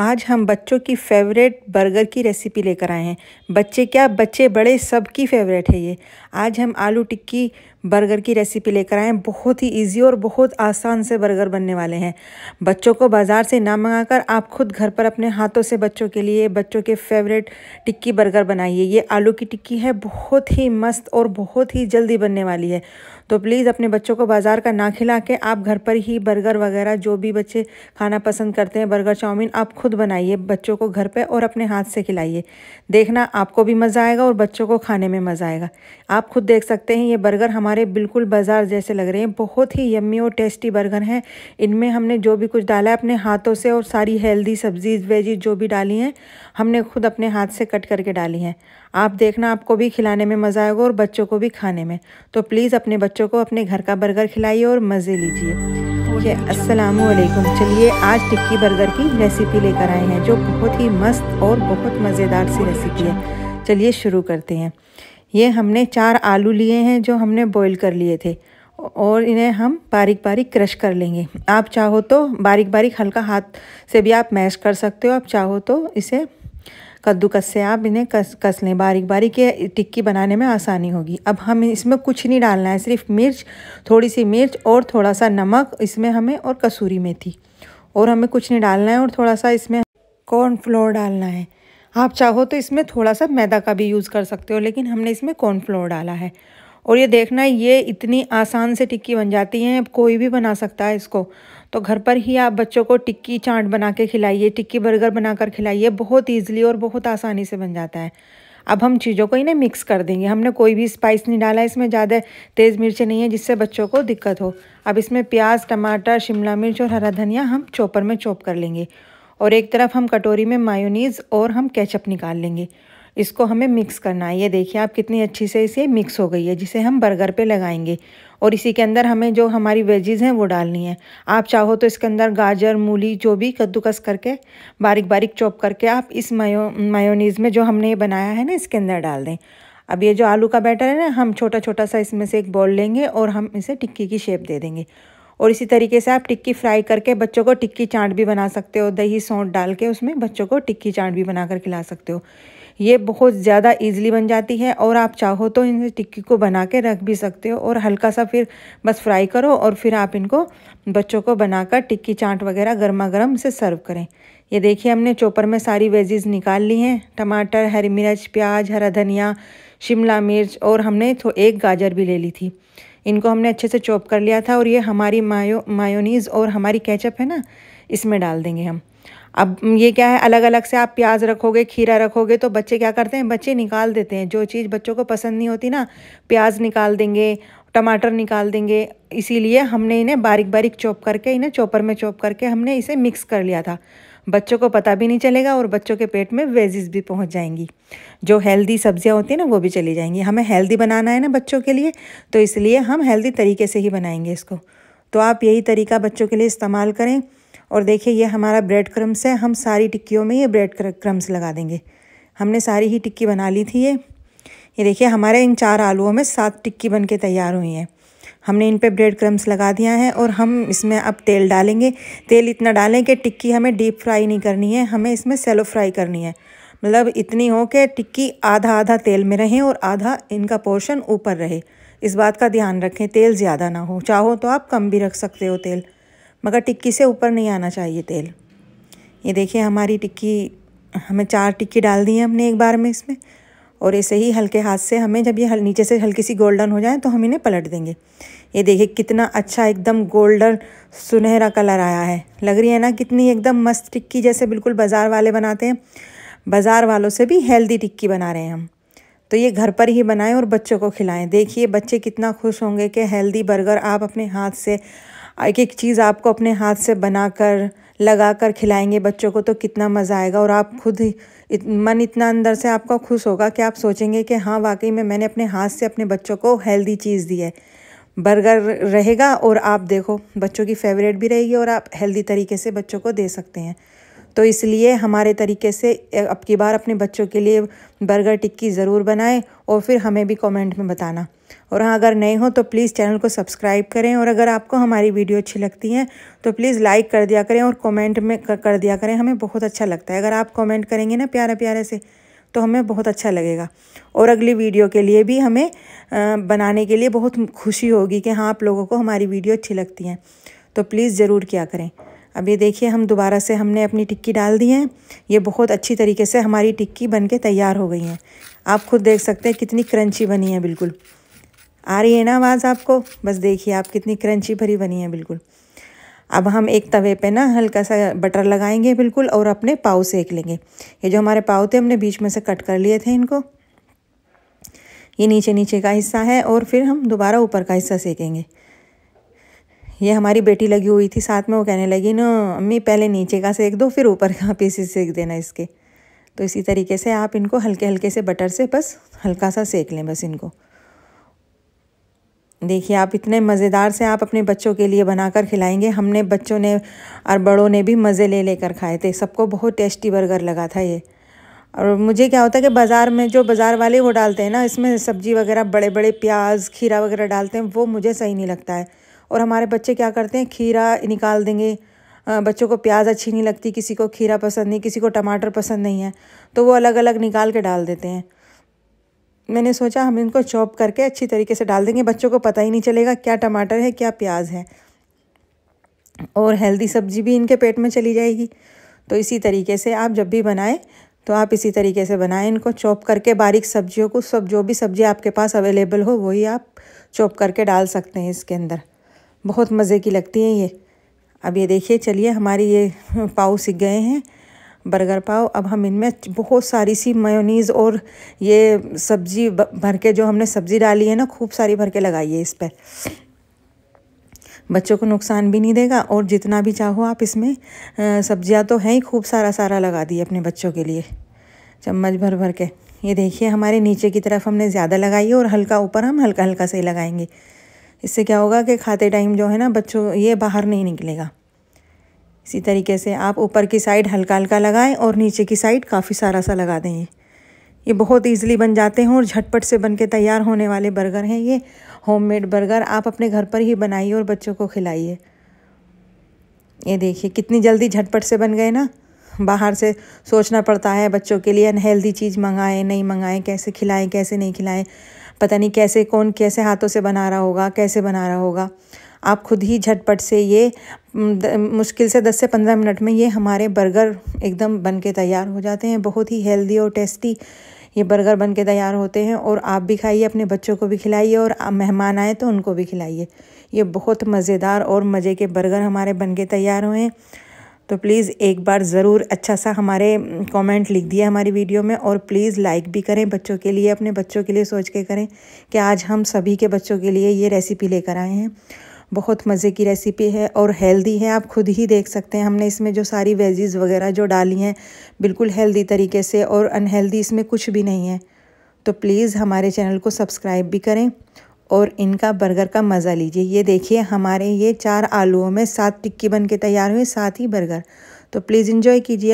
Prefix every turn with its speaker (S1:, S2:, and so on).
S1: आज हम बच्चों की फेवरेट बर्गर की रेसिपी लेकर आए हैं बच्चे क्या बच्चे बड़े सबकी फेवरेट है ये आज हम आलू टिक्की बर्गर की रेसिपी लेकर आए बहुत ही इजी और बहुत आसान से बर्गर बनने वाले हैं बच्चों को बाज़ार से ना मंगाकर आप खुद घर पर अपने हाथों से बच्चों के लिए बच्चों के फेवरेट टिक्की बर्गर बनाइए ये आलू की टिक्की है बहुत ही मस्त और बहुत ही जल्दी बनने वाली है तो प्लीज़ अपने बच्चों को बाज़ार का ना खिला के आप घर पर ही बर्गर वगैरह जो भी बच्चे खाना पसंद करते हैं बर्गर चाउमीन आप खुद बनाइए बच्चों को घर पर और अपने हाथ से खिलाइए देखना आपको भी मज़ा आएगा और बच्चों को खाने में मज़ा आएगा आप खुद देख सकते हैं ये बर्गर हमारे हमारे बिल्कुल बाज़ार जैसे लग रहे हैं बहुत ही यम्मी और टेस्टी बर्गर हैं इनमें हमने जो भी कुछ डाला है अपने हाथों से और सारी हेल्दी सब्ज़ीज वेजी जो भी डाली हैं हमने खुद अपने हाथ से कट करके डाली हैं आप देखना आपको भी खिलाने में मज़ा आएगा और बच्चों को भी खाने में तो प्लीज़ अपने बच्चों को अपने घर का बर्गर खिलाइए और मज़े लीजिए असलम चलिए आज टिक्की बर्गर की रेसिपी लेकर आए हैं जो बहुत ही मस्त और बहुत मज़ेदार सी रेसिपी है चलिए शुरू करते हैं ये हमने चार आलू लिए हैं जो हमने बॉईल कर लिए थे और इन्हें हम बारीक बारीक क्रश कर लेंगे आप चाहो तो बारीक बारीक हल्का हाथ से भी आप मैश कर सकते हो आप चाहो तो इसे कद्दूकस से आप इन्हें कस कस लें बारीक बारीक ये टिक्की बनाने में आसानी होगी अब हम इसमें कुछ नहीं डालना है सिर्फ मिर्च थोड़ी सी मिर्च और थोड़ा सा नमक इसमें हमें और कसूरी मेथी और हमें कुछ नहीं डालना है और थोड़ा सा इसमें कॉर्नफ्लोर डालना है आप चाहो तो इसमें थोड़ा सा मैदा का भी यूज़ कर सकते हो लेकिन हमने इसमें कॉर्नफ्लोर डाला है और ये देखना ये इतनी आसान से टिक्की बन जाती हैं कोई भी बना सकता है इसको तो घर पर ही आप बच्चों को टिक्की चाट बना के खिलाइए टिक्की बर्गर बना कर खिलाइए बहुत ईजिली और बहुत आसानी से बन जाता है अब हम चीज़ों को इन्हें मिक्स कर देंगे हमने कोई भी स्पाइस नहीं डाला इसमें ज़्यादा तेज़ मिर्च नहीं है जिससे बच्चों को दिक्कत हो अब इसमें प्याज टमाटर शिमला मिर्च और हरा धनिया हम चॉपर में चॉप कर लेंगे और एक तरफ हम कटोरी में मायोनीज़ और हम केचप निकाल लेंगे इसको हमें मिक्स करना है ये देखिए आप कितनी अच्छी से इसे मिक्स हो गई है जिसे हम बर्गर पे लगाएंगे और इसी के अंदर हमें जो हमारी वेजीज़ हैं वो डालनी है आप चाहो तो इसके अंदर गाजर मूली जो भी कद्दूकस करके बारीक बारीक चॉप करके आप इस मायो मायोनीज़ में जो हमने ये बनाया है ना इसके अंदर डाल दें अब ये जो आलू का बैटर है ना हम छोटा छोटा सा इसमें से एक बॉल लेंगे और हम इसे टिक्की की शेप दे देंगे और इसी तरीके से आप टिक्की फ्राई करके बच्चों को टिक्की चाट भी बना सकते हो दही सौंट डाल के उसमें बच्चों को टिक्की चाट भी बना कर खिला सकते हो ये बहुत ज़्यादा इजीली बन जाती है और आप चाहो तो इन टिक्की को बना के रख भी सकते हो और हल्का सा फिर बस फ्राई करो और फिर आप इनको बच्चों को बनाकर टिक्की चाट वगैरह गर्मा गर्म से सर्व करें ये देखिए हमने चोपर में सारी वेजीज़ निकाल ली हैं टमाटर हरी मिर्च प्याज हरा धनिया शिमला मिर्च और हमने तो एक गाजर भी ले ली थी इनको हमने अच्छे से चॉप कर लिया था और ये हमारी मायो मायोनीज़ और हमारी कैचअप है ना इसमें डाल देंगे हम अब ये क्या है अलग अलग से आप प्याज रखोगे खीरा रखोगे तो बच्चे क्या करते हैं बच्चे निकाल देते हैं जो चीज़ बच्चों को पसंद नहीं होती ना प्याज निकाल देंगे टमाटर निकाल देंगे इसीलिए हमने इन्हें बारीक बारीक चॉप करके इन्हें चॉपर में चॉप करके हमने इसे मिक्स कर लिया था बच्चों को पता भी नहीं चलेगा और बच्चों के पेट में वेजिस भी पहुंच जाएंगी जो हेल्दी सब्जियां होती हैं ना वो भी चली जाएंगी हमें हेल्दी बनाना है ना बच्चों के लिए तो इसलिए हम हेल्दी तरीके से ही बनाएंगे इसको तो आप यही तरीका बच्चों के लिए इस्तेमाल करें और देखिए ये हमारा ब्रेड क्रम्स है हम सारी टिक्कियों में ये ब्रेड क्रम्स लगा देंगे हमने सारी ही टिक्की बना ली थी ये ये देखिए हमारे इन चार आलुओं में सात टिक्की बन के तैयार हुई हैं हमने इन पर ब्रेड क्रम्स लगा दिया है और हम इसमें अब तेल डालेंगे तेल इतना डालें कि टिक्की हमें डीप फ्राई नहीं करनी है हमें इसमें सेलो फ्राई करनी है मतलब इतनी हो कि टिक्की आधा आधा तेल में रहें और आधा इनका पोर्शन ऊपर रहे इस बात का ध्यान रखें तेल ज़्यादा ना हो चाहो तो आप कम भी रख सकते हो तेल मगर टिक्की से ऊपर नहीं आना चाहिए तेल ये देखिए हमारी टिक्की हमें चार टिक्की डाल दी है हमने एक बार में इसमें और ऐसे ही हल्के हाथ से हमें जब ये हल नीचे से हल्की सी गोल्डन हो जाए तो हम इन्हें पलट देंगे ये देखिए कितना अच्छा एकदम गोल्डन सुनहरा कलर आया है लग रही है ना कितनी एकदम मस्त टिक्की जैसे बिल्कुल बाज़ार वाले बनाते हैं बाज़ार वालों से भी हेल्दी टिक्की बना रहे हैं हम तो ये घर पर ही बनाएं और बच्चों को खिलाएं देखिए बच्चे कितना खुश होंगे कि हेल्दी बर्गर आप अपने हाथ से एक एक चीज़ आपको अपने हाथ से बनाकर लगा कर खिलाएंगे बच्चों को तो कितना मज़ा आएगा और आप खुद इत, मन इतना अंदर से आपका खुश होगा कि आप सोचेंगे कि हाँ वाकई में मैंने अपने हाथ से अपने बच्चों को हेल्दी चीज़ दी है बर्गर रहेगा और आप देखो बच्चों की फेवरेट भी रहेगी और आप हेल्दी तरीके से बच्चों को दे सकते हैं तो इसलिए हमारे तरीके से अब की बार अपने बच्चों के लिए बर्गर टिक्की ज़रूर बनाएं और फिर हमें भी कमेंट में बताना और हाँ अगर नए हो तो प्लीज़ चैनल को सब्सक्राइब करें और अगर आपको हमारी वीडियो अच्छी लगती है तो प्लीज़ लाइक कर दिया करें और कमेंट में कर दिया करें हमें बहुत अच्छा लगता है अगर आप कमेंट करेंगे ना प्यारे प्यारे से तो हमें बहुत अच्छा लगेगा और अगली वीडियो के लिए भी हमें बनाने के लिए बहुत खुशी होगी कि हाँ आप लोगों को हमारी वीडियो अच्छी लगती हैं तो प्लीज़ ज़रूर क्या करें अब ये देखिए हम दोबारा से हमने अपनी टिक्की डाल दी है ये बहुत अच्छी तरीके से हमारी टिक्की बन के तैयार हो गई हैं आप खुद देख सकते हैं कितनी क्रंची बनी है बिल्कुल आ रही है ना आवाज़ आपको बस देखिए आप कितनी क्रंची भरी बनी है बिल्कुल अब हम एक तवे पे ना हल्का सा बटर लगाएंगे बिल्कुल और अपने पाव सेक लेंगे ये जो हमारे पाव थे हमने बीच में से कट कर लिए थे इनको ये नीचे नीचे का हिस्सा है और फिर हम दोबारा ऊपर का हिस्सा सेकेंगे ये हमारी बेटी लगी हुई थी साथ में वो कहने लगी ना अम्मी पहले नीचे का सेक दो फिर ऊपर का पीसी सेक देना इसके तो इसी तरीके से आप इनको हल्के हल्के से बटर से बस हल्का सा सेक लें बस इनको देखिए आप इतने मज़ेदार से आप अपने बच्चों के लिए बनाकर खिलाएंगे हमने बच्चों ने और बड़ों ने भी मज़े ले लेकर खाए थे सबको बहुत टेस्टी बर्गर लगा था ये और मुझे क्या होता है कि बाज़ार में जो बाज़ार वाले वो डालते हैं ना इसमें सब्ज़ी वगैरह बड़े बड़े प्याज खीरा वगैरह डालते हैं वो मुझे सही नहीं लगता है और हमारे बच्चे क्या करते हैं खीरा निकाल देंगे बच्चों को प्याज अच्छी नहीं लगती किसी को खीरा पसंद नहीं किसी को टमाटर पसंद नहीं है तो वो अलग अलग निकाल के डाल देते हैं मैंने सोचा हम इनको चॉप करके अच्छी तरीके से डाल देंगे बच्चों को पता ही नहीं चलेगा क्या टमाटर है क्या प्याज है और हेल्दी सब्जी भी इनके पेट में चली जाएगी तो इसी तरीके से आप जब भी बनाएं तो आप इसी तरीके से बनाएं इनको चॉप करके बारीक सब्जियों को सब जो भी सब्जी आपके पास अवेलेबल हो वही आप चॉप करके डाल सकते हैं इसके अंदर बहुत मज़े की लगती है ये अब ये देखिए चलिए हमारी ये पाव सीख गए हैं बर्गर पाव अब हम इनमें बहुत सारी सी मायोनीज़ और ये सब्ज़ी भर के जो हमने सब्ज़ी डाली है ना खूब सारी भर के लगाई है इस पर बच्चों को नुकसान भी नहीं देगा और जितना भी चाहो आप इसमें सब्जियां तो हैं ही खूब सारा सारा लगा दिए अपने बच्चों के लिए चम्मच भर भर के ये देखिए हमारे नीचे की तरफ हमने ज़्यादा लगाई है और हल्का ऊपर हम हल्का हल्का से ही लगाएंगे इससे क्या होगा कि खाते टाइम जो है ना बच्चों ये बाहर नहीं निकलेगा इसी तरीके से आप ऊपर की साइड हल्का हल्का लगाएं और नीचे की साइड काफ़ी सारा सा लगा दें ये बहुत ईजिली बन जाते हैं और झटपट से बन के तैयार होने वाले बर्गर हैं ये होममेड बर्गर आप अपने घर पर ही बनाइए और बच्चों को खिलाइए ये देखिए कितनी जल्दी झटपट से बन गए ना बाहर से सोचना पड़ता है बच्चों के लिए अनहेल्दी चीज़ मंगाएं नहीं मंगाएं कैसे खिलाएं कैसे नहीं खिलाएं पता नहीं कैसे कौन कैसे हाथों से बना रहा होगा कैसे बना रहा होगा आप खुद ही झटपट से ये मुश्किल से 10 से 15 मिनट में ये हमारे बर्गर एकदम बन के तैयार हो जाते हैं बहुत ही हेल्दी और टेस्टी ये बर्गर बन के तैयार होते हैं और आप भी खाइए अपने बच्चों को भी खिलाइए और मेहमान आए तो उनको भी खिलाइए ये बहुत मज़ेदार और मज़े के बर्गर हमारे बन के तैयार हुए हैं तो प्लीज़ एक बार ज़रूर अच्छा सा हमारे कमेंट लिख दिया हमारी वीडियो में और प्लीज़ लाइक भी करें बच्चों के लिए अपने बच्चों के लिए सोच के करें कि आज हम सभी के बच्चों के लिए ये रेसिपी लेकर आए हैं बहुत मज़े की रेसिपी है और हेल्दी है आप खुद ही देख सकते हैं हमने इसमें जो सारी वेजीज़ वगैरह जो डाली हैं बिल्कुल हेल्दी तरीके से और अनहेल्दी इसमें कुछ भी नहीं है तो प्लीज़ हमारे चैनल को सब्सक्राइब भी करें और इनका बर्गर का मज़ा लीजिए ये देखिए हमारे ये चार आलूओं में सात टिक्की बन के तैयार हुए सात ही बर्गर तो प्लीज़ इन्जॉय कीजिए